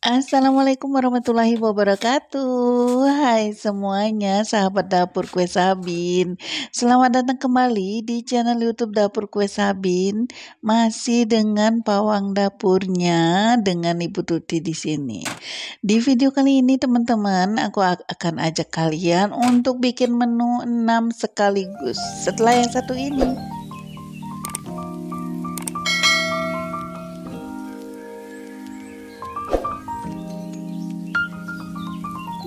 Assalamualaikum warahmatullahi wabarakatuh Hai semuanya sahabat dapur kue sabin Selamat datang kembali di channel youtube dapur kue sabin Masih dengan pawang dapurnya dengan Ibu Tuti di sini. Di video kali ini teman-teman aku akan ajak kalian untuk bikin menu 6 sekaligus Setelah yang satu ini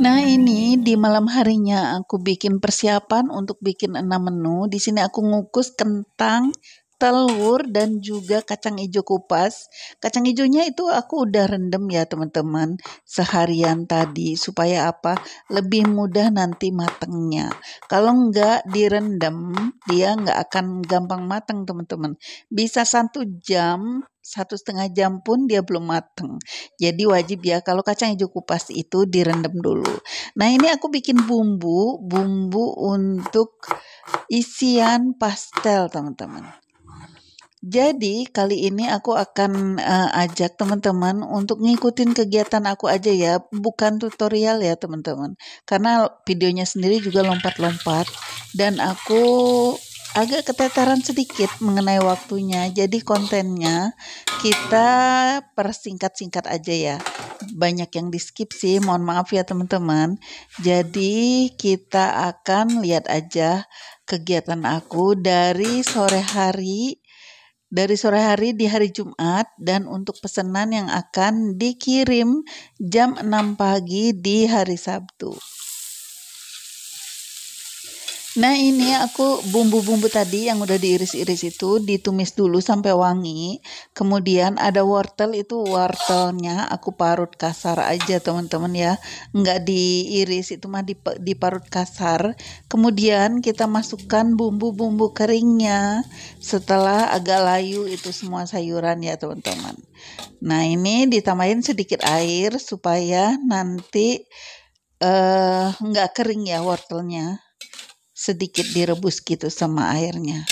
Nah ini di malam harinya aku bikin persiapan untuk bikin enam menu. Di sini aku ngukus kentang telur dan juga kacang hijau kupas. Kacang hijaunya itu aku udah rendem ya teman-teman seharian tadi supaya apa? Lebih mudah nanti matengnya Kalau nggak direndam dia nggak akan gampang mateng teman-teman. Bisa satu jam satu setengah jam pun dia belum mateng. Jadi wajib ya kalau kacang hijau kupas itu direndam dulu. Nah ini aku bikin bumbu, bumbu untuk isian pastel teman-teman. Jadi kali ini aku akan uh, ajak teman-teman untuk ngikutin kegiatan aku aja ya, bukan tutorial ya teman-teman. Karena videonya sendiri juga lompat-lompat dan aku agak keteteran sedikit mengenai waktunya. Jadi kontennya kita persingkat-singkat aja ya. Banyak yang di skip sih, mohon maaf ya teman-teman. Jadi kita akan lihat aja kegiatan aku dari sore hari dari sore hari di hari Jumat dan untuk pesanan yang akan dikirim jam 6 pagi di hari Sabtu. Nah ini aku bumbu-bumbu tadi yang udah diiris-iris itu ditumis dulu sampai wangi. Kemudian ada wortel itu wortelnya aku parut kasar aja teman-teman ya. Nggak diiris itu mah dip diparut kasar. Kemudian kita masukkan bumbu-bumbu keringnya setelah agak layu itu semua sayuran ya teman-teman. Nah ini ditambahin sedikit air supaya nanti eh, nggak kering ya wortelnya sedikit direbus gitu sama airnya.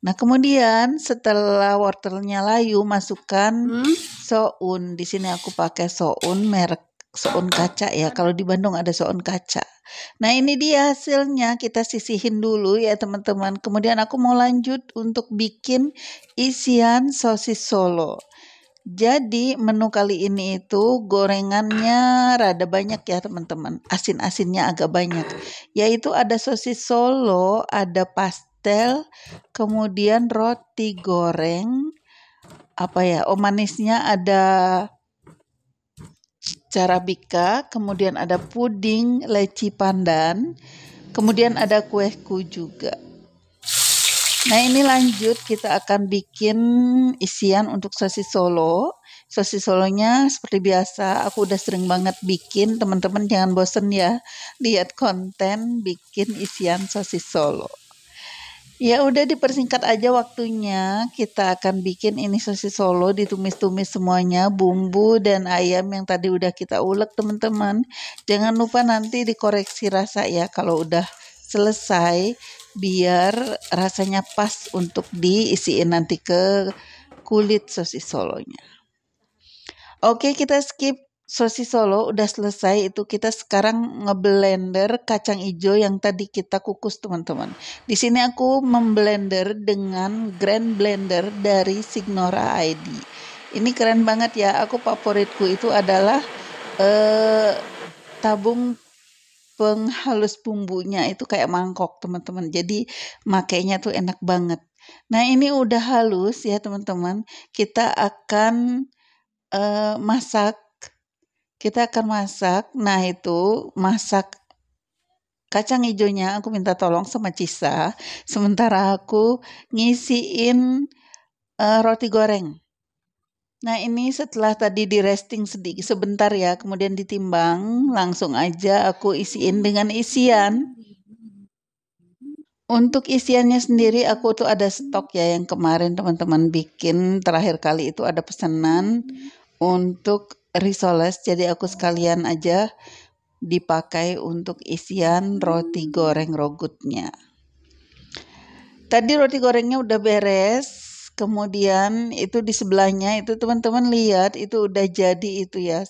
Nah kemudian setelah wortelnya layu masukkan hmm? soun. Di sini aku pakai soun merek soun kaca ya. Kalau di Bandung ada soun kaca. Nah ini dia hasilnya kita sisihin dulu ya teman-teman. Kemudian aku mau lanjut untuk bikin isian sosis solo. Jadi menu kali ini itu gorengannya rada banyak ya teman-teman. Asin-asinnya agak banyak. Yaitu ada sosis solo, ada pastel, kemudian roti goreng. Apa ya, oh manisnya ada carabika, kemudian ada puding leci pandan, kemudian ada ku juga. Nah ini lanjut kita akan bikin isian untuk sosis solo. Sosis solonya seperti biasa aku udah sering banget bikin. Teman-teman jangan bosen ya lihat konten bikin isian sosis solo. Ya udah dipersingkat aja waktunya. Kita akan bikin ini sosis solo ditumis-tumis semuanya, bumbu dan ayam yang tadi udah kita ulek teman-teman. Jangan lupa nanti dikoreksi rasa ya kalau udah selesai biar rasanya pas untuk diisiin nanti ke kulit sosis solonya. Oke, kita skip sosis solo udah selesai itu kita sekarang ngeblender kacang hijau yang tadi kita kukus teman-teman. Di sini aku memblender dengan grand blender dari Signora ID. Ini keren banget ya. Aku favoritku itu adalah eh, tabung penghalus bumbunya itu kayak mangkok teman-teman jadi makainya tuh enak banget nah ini udah halus ya teman-teman kita akan uh, masak kita akan masak nah itu masak kacang hijaunya aku minta tolong sama Cisa sementara aku ngisiin uh, roti goreng Nah, ini setelah tadi di resting sedikit sebentar ya, kemudian ditimbang, langsung aja aku isiin dengan isian. Untuk isiannya sendiri aku tuh ada stok ya yang kemarin teman-teman bikin terakhir kali itu ada pesanan untuk risoles jadi aku sekalian aja dipakai untuk isian roti goreng rogutnya. Tadi roti gorengnya udah beres, Kemudian itu di sebelahnya itu teman-teman lihat itu udah jadi itu ya.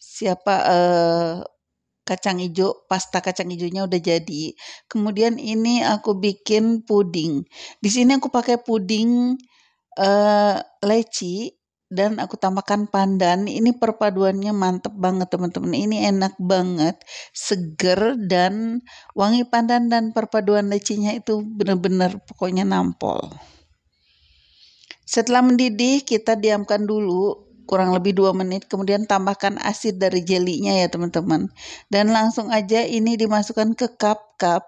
Siapa eh, kacang hijau, pasta kacang hijaunya udah jadi. Kemudian ini aku bikin puding. Di sini aku pakai puding eh, leci dan aku tambahkan pandan. Ini perpaduannya mantep banget teman-teman. Ini enak banget, seger dan wangi pandan dan perpaduan lecinya itu bener-bener pokoknya nampol. Setelah mendidih, kita diamkan dulu kurang lebih 2 menit, kemudian tambahkan asid dari jelinya ya teman-teman. Dan langsung aja ini dimasukkan ke cup-cup.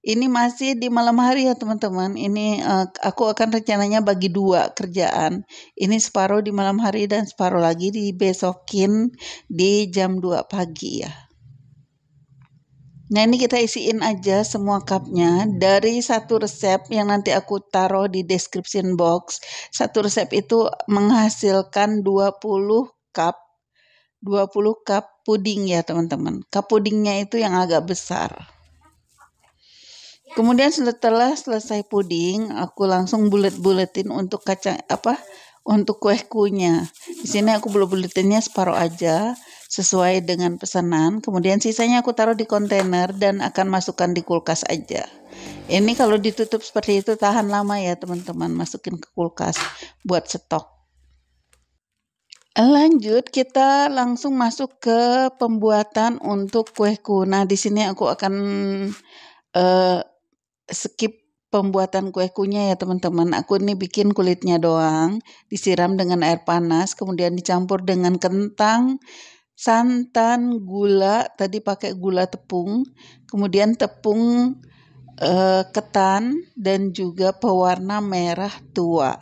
Ini masih di malam hari ya teman-teman. Ini uh, aku akan rencananya bagi dua kerjaan. Ini separuh di malam hari dan separuh lagi di besokin di jam 2 pagi ya. Nah ini kita isiin aja semua cupnya dari satu resep yang nanti aku taruh di description box. Satu resep itu menghasilkan 20 cup 20 cup puding ya teman-teman. Cup pudingnya itu yang agak besar. Kemudian setelah selesai puding, aku langsung bulet-buletin untuk kacang apa? Untuk kue kunya. Di sini aku bulet-buletinnya separuh aja sesuai dengan pesanan. Kemudian sisanya aku taruh di kontainer dan akan masukkan di kulkas aja. Ini kalau ditutup seperti itu tahan lama ya teman-teman masukin ke kulkas buat stok. Lanjut kita langsung masuk ke pembuatan untuk kueku. Nah di sini aku akan uh, skip pembuatan kuekunya ya teman-teman. Aku ini bikin kulitnya doang, disiram dengan air panas, kemudian dicampur dengan kentang, santan, gula, tadi pakai gula tepung, kemudian tepung eh, ketan dan juga pewarna merah tua.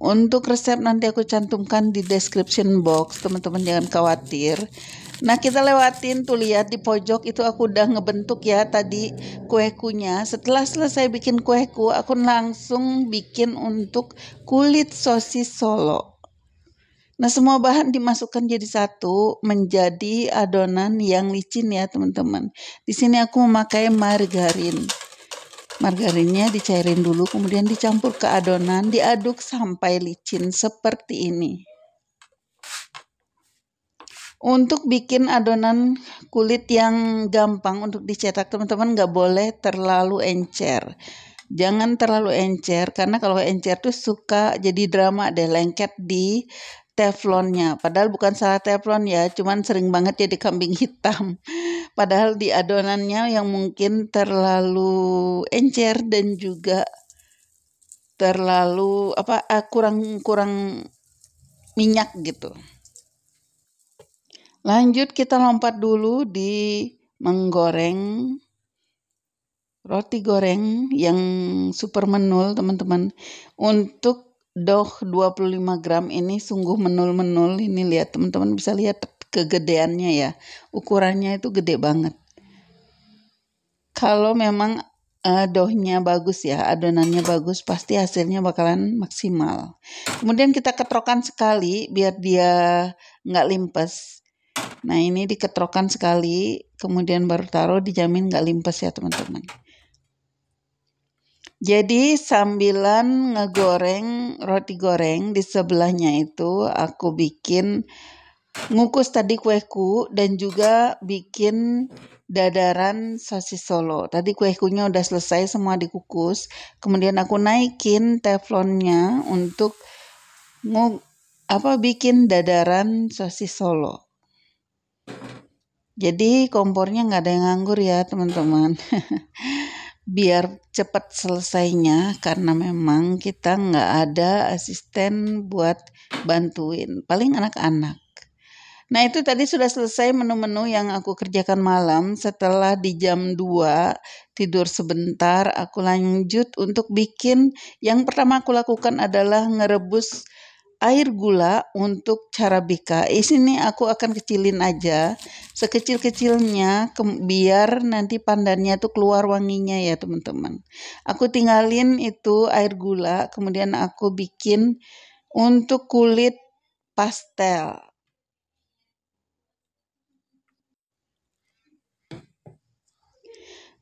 Untuk resep nanti aku cantumkan di description box, teman-teman jangan khawatir. Nah, kita lewatin tuh lihat di pojok itu aku udah ngebentuk ya tadi kuekunya. Setelah selesai bikin kueku, aku langsung bikin untuk kulit sosis Solo. Nah, semua bahan dimasukkan jadi satu menjadi adonan yang licin ya, teman-teman. Di sini aku memakai margarin. Margarinnya dicairin dulu, kemudian dicampur ke adonan, diaduk sampai licin seperti ini. Untuk bikin adonan kulit yang gampang untuk dicetak, teman-teman nggak boleh terlalu encer jangan terlalu encer karena kalau encer tuh suka jadi drama deh lengket di teflonnya. Padahal bukan salah teflon ya, cuman sering banget jadi kambing hitam. Padahal di adonannya yang mungkin terlalu encer dan juga terlalu apa eh, kurang kurang minyak gitu. Lanjut kita lompat dulu di menggoreng roti goreng yang super menul teman-teman untuk Doh 25 gram ini sungguh menul-menul ini lihat teman-teman bisa lihat kegedeannya ya ukurannya itu gede banget kalau memang uh, dohnya bagus ya adonannya bagus pasti hasilnya bakalan maksimal kemudian kita ketrokan sekali biar dia nggak limpes nah ini diketrokan sekali kemudian baru taruh dijamin nggak limpes ya teman-teman jadi sambilan ngegoreng roti goreng di sebelahnya itu aku bikin ngukus tadi kueku dan juga bikin dadaran sosis solo. Tadi kuekunya udah selesai semua dikukus. Kemudian aku naikin teflonnya untuk ngu apa bikin dadaran sosis solo. Jadi kompornya nggak ada yang nganggur ya teman-teman. biar cepat selesainya karena memang kita nggak ada asisten buat bantuin paling anak-anak. Nah itu tadi sudah selesai menu-menu yang aku kerjakan malam setelah di jam 2 tidur sebentar aku lanjut untuk bikin yang pertama aku lakukan adalah ngerebus air gula untuk cara Di eh, sini aku akan kecilin aja sekecil-kecilnya biar nanti pandannya tuh keluar wanginya ya teman-teman. Aku tinggalin itu air gula kemudian aku bikin untuk kulit pastel.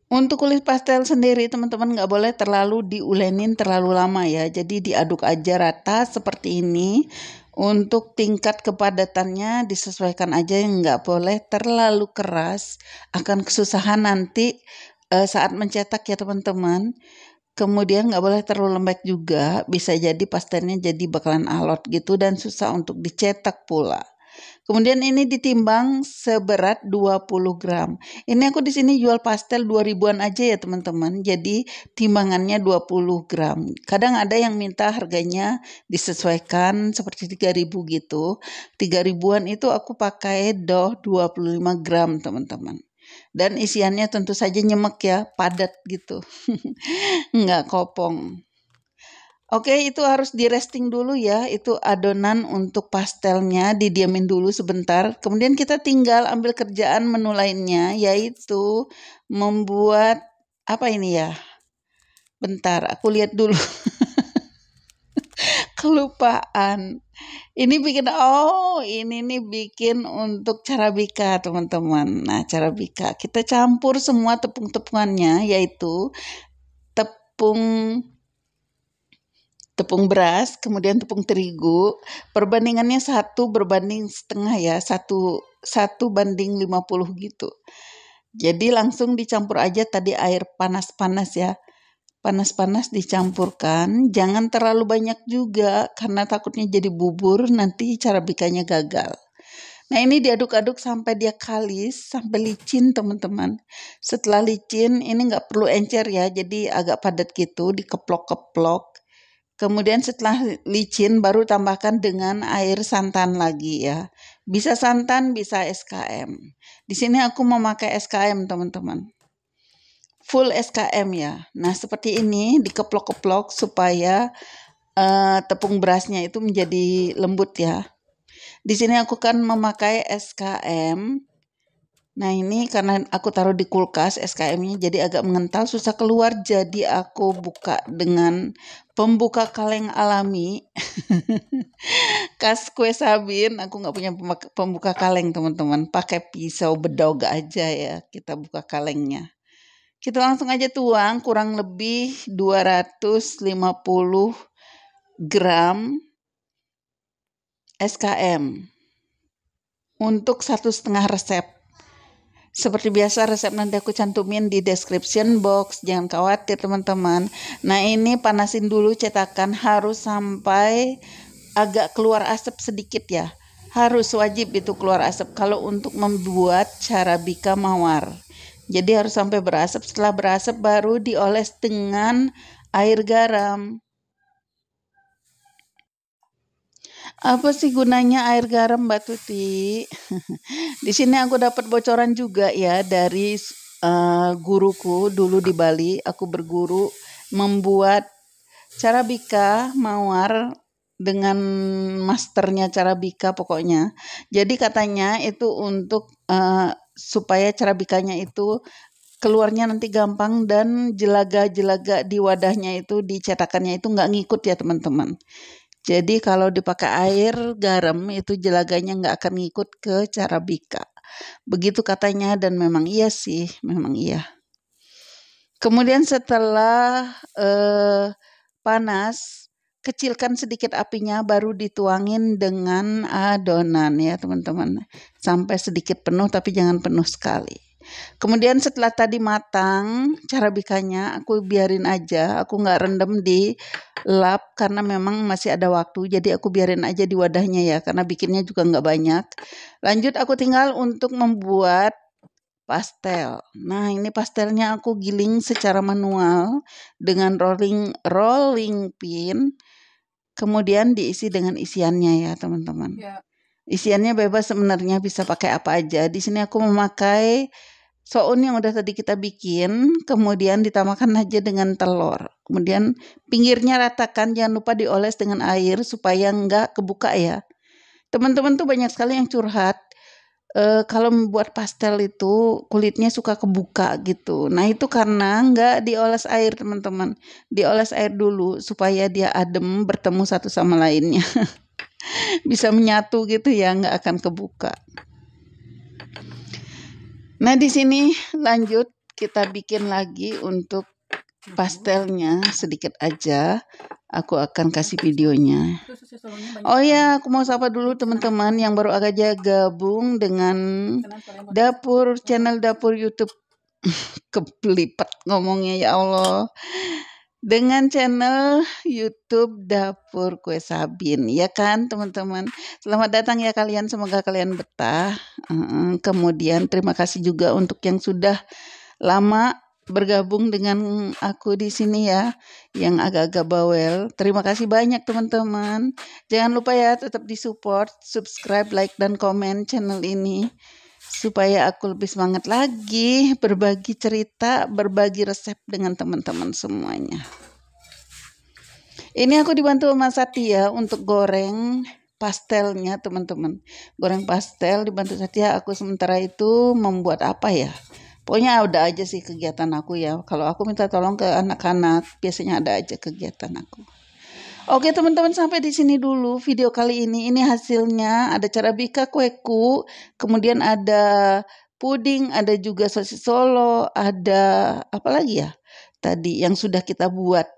Untuk kulit pastel sendiri teman-teman nggak boleh terlalu diulenin terlalu lama ya. Jadi diaduk aja rata seperti ini. Untuk tingkat kepadatannya disesuaikan aja yang nggak boleh terlalu keras. Akan kesusahan nanti e, saat mencetak ya teman-teman. Kemudian nggak boleh terlalu lembek juga. Bisa jadi pastelnya jadi bakalan alot gitu dan susah untuk dicetak pula. Kemudian ini ditimbang seberat 20 gram. Ini aku di sini jual pastel 2000-an aja ya teman-teman. Jadi timbangannya 20 gram. Kadang ada yang minta harganya disesuaikan seperti 3000 gitu. 3000-an itu aku pakai doh 25 gram teman-teman dan isiannya tentu saja nyemek ya padat gitu nggak kopong Oke, itu harus di resting dulu ya. Itu adonan untuk pastelnya didiamin dulu sebentar. Kemudian kita tinggal ambil kerjaan menu lainnya yaitu membuat apa ini ya? Bentar, aku lihat dulu. Kelupaan. Ini bikin oh, ini nih bikin untuk cara carabika, teman-teman. Nah, cara carabika kita campur semua tepung-tepungannya yaitu tepung tepung beras, kemudian tepung terigu. Perbandingannya satu berbanding setengah ya, satu satu banding 50 gitu. Jadi langsung dicampur aja tadi air panas-panas ya. Panas-panas dicampurkan, jangan terlalu banyak juga karena takutnya jadi bubur nanti cara bikanya gagal. Nah ini diaduk-aduk sampai dia kalis, sampai licin teman-teman. Setelah licin ini nggak perlu encer ya, jadi agak padat gitu, dikeplok-keplok. Kemudian setelah licin baru tambahkan dengan air santan lagi ya. Bisa santan, bisa SKM. Di sini aku memakai SKM teman-teman. Full SKM ya. Nah seperti ini dikeplok-keplok supaya uh, tepung berasnya itu menjadi lembut ya. Di sini aku kan memakai SKM Nah ini karena aku taruh di kulkas SKM-nya jadi agak mengental susah keluar jadi aku buka dengan pembuka kaleng alami kas kue sabin aku nggak punya pembuka kaleng teman-teman pakai pisau bedog aja ya kita buka kalengnya kita langsung aja tuang kurang lebih 250 gram SKM untuk satu setengah resep seperti biasa resep nanti aku cantumin di description box. Jangan khawatir teman-teman. Nah ini panasin dulu cetakan harus sampai agak keluar asap sedikit ya. Harus wajib itu keluar asap kalau untuk membuat cara bika mawar. Jadi harus sampai berasap. Setelah berasap baru dioles dengan air garam. Apa sih gunanya air garam, Mbak Tuti? Di sini aku dapat bocoran juga ya dari, uh, guruku dulu di Bali, aku berguru membuat cara bika mawar dengan masternya cara bika pokoknya. Jadi katanya itu untuk, uh, supaya bikanya itu keluarnya nanti gampang dan jelaga-jelaga di wadahnya itu, di cetakannya itu nggak ngikut ya teman-teman. Jadi kalau dipakai air garam itu jelaganya nggak akan ngikut ke cara bika, Begitu katanya dan memang iya sih, memang iya. Kemudian setelah eh, panas, kecilkan sedikit apinya baru dituangin dengan adonan ya teman-teman. Sampai sedikit penuh tapi jangan penuh sekali. Kemudian setelah tadi matang, cara bikanya aku biarin aja, aku nggak rendam di lap karena memang masih ada waktu, jadi aku biarin aja di wadahnya ya, karena bikinnya juga nggak banyak. Lanjut aku tinggal untuk membuat pastel. Nah, ini pastelnya aku giling secara manual dengan rolling rolling pin. Kemudian diisi dengan isiannya ya, teman-teman. Ya. Isiannya bebas sebenarnya bisa pakai apa aja. Di sini aku memakai soun yang udah tadi kita bikin, kemudian ditambahkan aja dengan telur. Kemudian pinggirnya ratakan, jangan lupa dioles dengan air supaya nggak kebuka ya. Teman-teman tuh banyak sekali yang curhat, e, kalau membuat pastel itu kulitnya suka kebuka gitu. Nah itu karena nggak dioles air teman-teman, dioles air dulu supaya dia adem bertemu satu sama lainnya. Bisa menyatu gitu ya, nggak akan kebuka. Nah, di sini lanjut kita bikin lagi untuk pastelnya sedikit aja. Aku akan kasih videonya. Oh ya, aku mau sapa dulu teman-teman yang baru aja gabung dengan dapur channel dapur YouTube. Kepelipet ngomongnya ya Allah dengan channel YouTube Dapur Kue Sabin ya kan teman-teman selamat datang ya kalian semoga kalian betah kemudian terima kasih juga untuk yang sudah lama bergabung dengan aku di sini ya yang agak-agak bawel terima kasih banyak teman-teman jangan lupa ya tetap di support, subscribe like dan komen channel ini supaya aku lebih semangat lagi berbagi cerita, berbagi resep dengan teman-teman semuanya. Ini aku dibantu sama Satya untuk goreng pastelnya teman-teman. Goreng pastel dibantu Satya aku sementara itu membuat apa ya? Pokoknya ada aja sih kegiatan aku ya. Kalau aku minta tolong ke anak-anak, biasanya ada aja kegiatan aku. Oke teman-teman sampai di sini dulu video kali ini. Ini hasilnya ada cara bika kueku, kemudian ada puding, ada juga sosis solo, ada apa lagi ya? Tadi yang sudah kita buat.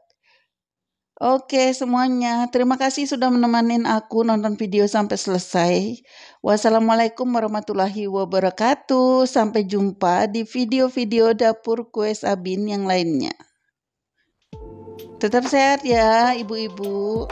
Oke semuanya, terima kasih sudah menemani aku nonton video sampai selesai. Wassalamualaikum warahmatullahi wabarakatuh. Sampai jumpa di video-video dapur kue Sabin yang lainnya. Tetap sehat ya, ibu-ibu.